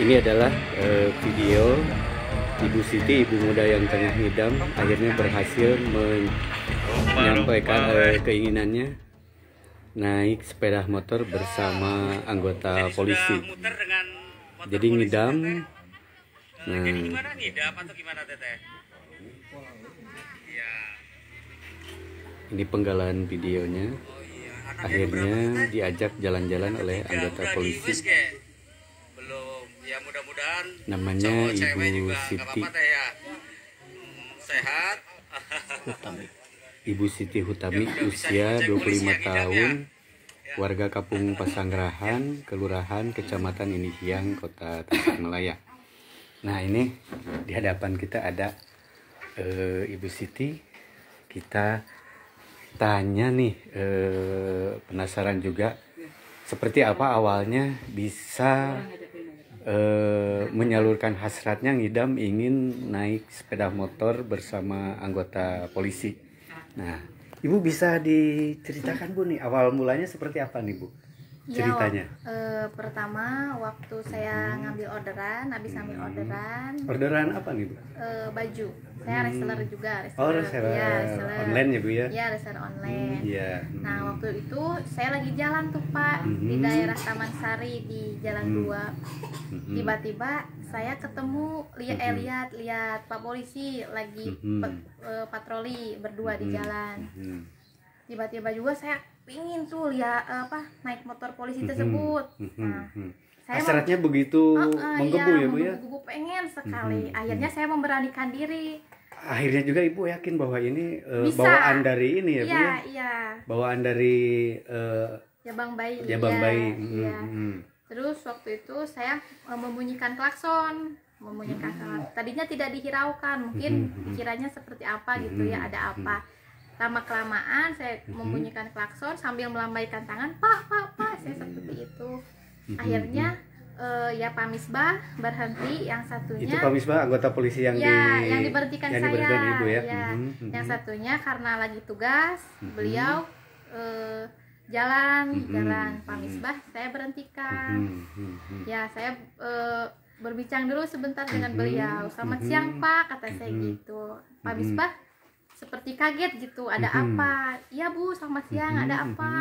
ini adalah uh, video Ibu Siti, ibu muda yang tengah ngidam, akhirnya berhasil menyampaikan uh, keinginannya naik sepeda motor bersama anggota polisi. Jadi ngidam. Nah. Gimana ngidam atau gimana teteh? Iya. Ini penggalan videonya. Oh iya, akhirnya diajak jalan-jalan oleh anggota polisi ya mudah-mudahan namanya Ibu Siti. apa-apa ya hmm, sehat Ibu Siti Hutami ya, usia 25 ya. tahun ya. warga Kapung Pasanggerahan Kelurahan Kecamatan Inihiang Kota Tasikmalaya Nah ini di hadapan kita ada uh, Ibu Siti kita tanya nih uh, penasaran juga seperti apa awalnya bisa eh, menyalurkan hasratnya ngidam ingin naik sepeda motor bersama anggota polisi. Nah, Ibu bisa diceritakan Bu nih awal mulanya seperti apa nih Bu? ceritanya? Ya, uh, pertama waktu saya ngambil orderan, habis ngambil hmm. orderan. Orderan apa nih bu? Uh, baju. Saya hmm. reseller juga. Reseller, oh reseller. Ya, reseller online ya bu ya? Ya reseller hmm, online. Iya. Nah, hmm, yeah. hmm. Nah waktu itu saya lagi jalan tuh pak hmm. di daerah Taman Sari di Jalan hmm. Dua. Hmm. Tiba-tiba saya ketemu lihat hmm. eh, lihat lihat pak polisi lagi hmm. pe, uh, patroli berdua hmm. di jalan. Hmm tiba-tiba juga saya pingin tuh ya apa naik motor polisi hmm, tersebut hmm, hmm, nah mm-hmm. saya begitu uh, uh, menggebu ya, ya bu ya menggebu pengen sekali akhirnya saya memberanikan diri akhirnya juga ibu yakin bahwa ini uh, bawaan dari ini ya, ya bu iya, ya iya. bawaan dari uh, e, bang bayi Ya ya, bayi mm-hmm. terus waktu itu saya e, membunyikan klakson membunyikan klakson tadinya tidak dihiraukan mungkin pikirannya seperti apa gitu ya ada apa lama kelamaan saya mm-hmm. membunyikan klakson sambil melambaikan tangan pak pak pak saya seperti itu mm-hmm, akhirnya uh, ya Pak Misbah berhenti yang satunya itu Pak Misbah anggota polisi yang ya, di yang diberhentikan yang saya ibu ya, ya. Mm-hmm, mm-hmm. yang satunya karena lagi tugas mm-hmm. beliau uh, jalan mm-hmm. jalan Pak Misbah mm-hmm. saya berhentikan mm-hmm. ya saya uh, berbincang dulu sebentar dengan beliau selamat siang Pak kata saya gitu Pak Misbah mm-hmm seperti kaget gitu ada mm-hmm. apa Iya bu selamat siang mm-hmm. ada apa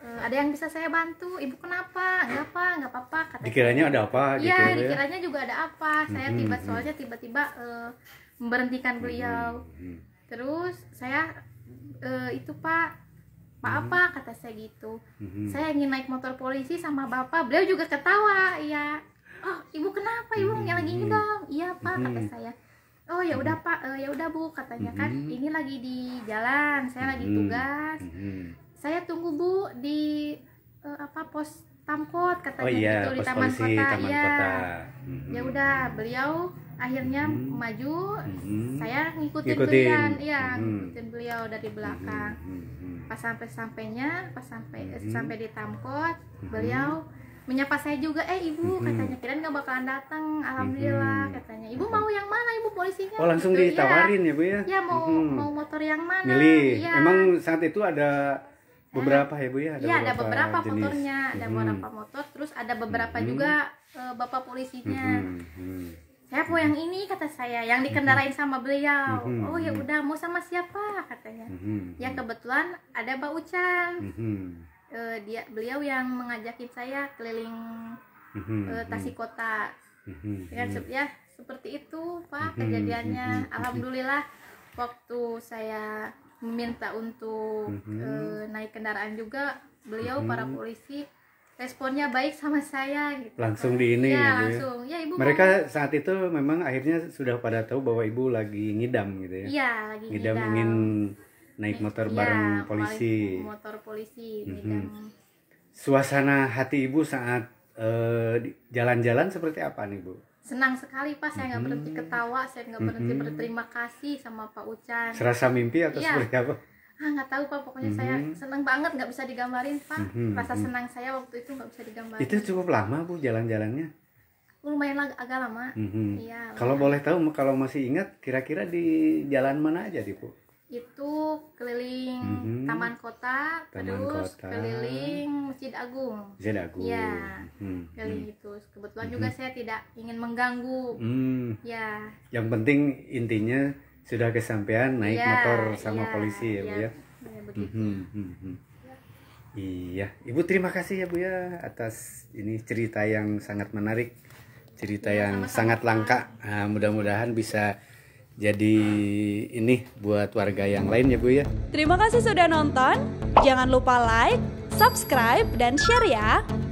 mm, ada yang bisa saya bantu ibu kenapa nggak apa nggak apa apa katanya dikiranya ada apa gitu iya gitu, dikiranya ya? juga ada apa saya hmm tiba soalnya tiba-tiba uh, memberhentikan beliau mm-hmm. terus saya uh, itu pak Pak apa kata saya gitu. hmm Saya ingin naik motor polisi sama bapak. Beliau juga ketawa, iya. Oh, ibu kenapa? Ibu mm-hmm. lagi dong? Iya, Pak, kata saya oh ya udah hmm. pak uh, ya udah bu katanya hmm. kan mm-hmm. ini lagi di jalan saya lagi mm-hmm. tugas hmm. saya tunggu bu di uh, apa pos tamkot katanya oh, iya, gitu di taman polisi, kota taman iya. ya Hmm. udah beliau akhirnya hmm. maju hmm. saya ngikutin, ngikutin. beliau ya hmm. ngikutin beliau dari mm-hmm. belakang hmm. pas sampai sampainya pas sampai hmm. sampai di tamkot beliau menyapa saya juga eh ibu hmm. katanya kirain nggak bakalan datang alhamdulillah hmm. katanya ibu mau yang mana ibu polisinya oh langsung gitu. Iya. ditawarin ya, ya bu ya ya mau hmm. mau motor yang mana milih ya. emang saat itu ada beberapa ya bu ya ada ya, beberapa, ada beberapa jenis. motornya ada hmm. beberapa motor terus ada beberapa hmm. juga uh, bapak polisinya hmm. Hmm. saya mau yang ini kata saya yang dikendarain hmm. sama beliau hmm. oh ya udah mau sama siapa katanya hmm. ya kebetulan ada mbak Ucan hmm uh, dia beliau yang mengajakin saya keliling uh, Tasik Kota kan ya seperti itu Pak mhm, kejadiannya mhm, mhm. alhamdulillah waktu saya meminta untuk uh, naik kendaraan juga beliau para polisi responnya baik sama saya gitu. Langsung di ini iya, gitu ya, gitu langsung. Ya, Ibu. Mereka mau... saat itu memang akhirnya sudah pada tahu bahwa Ibu lagi ngidam gitu ya. Iya, lagi ngidam. Ngidam ingin naik motor ya, bareng polisi motor polisi mm -hmm. suasana hati ibu saat eh, jalan-jalan uh, seperti apa nih bu senang sekali pak saya nggak mm -hmm. berhenti mhm. ketawa saya nggak berhenti mm -hmm. berterima kasih sama pak Ucan serasa mimpi atau ya. seperti apa ah nggak tahu pak pokoknya mm -hmm. saya mhm. senang banget nggak bisa digambarin pak mm -hmm. rasa senang saya waktu itu nggak bisa digambarin itu cukup lama bu jalan-jalannya lumayan lag agak lama mm -hmm. iya kalau boleh tahu kalau masih ingat kira-kira di jalan mana aja di bu itu keliling mm -hmm. taman kota taman terus kota. keliling masjid agung masjid agung ya mm -hmm. keliling mhm. itu kebetulan mm -hmm. juga saya tidak ingin mengganggu mm. ya yang penting intinya sudah kesampaian naik ya, motor iya. sama ya, polisi ya, iya, ya bu ya, ya Iya, Ibu terima kasih ya Bu ya atas ini cerita yang sangat menarik, cerita ya, yang sangat langka. Nah, mudah-mudahan bisa jadi ini buat warga yang lain ya Bu ya. Terima kasih sudah nonton. Jangan lupa like, subscribe, dan share ya.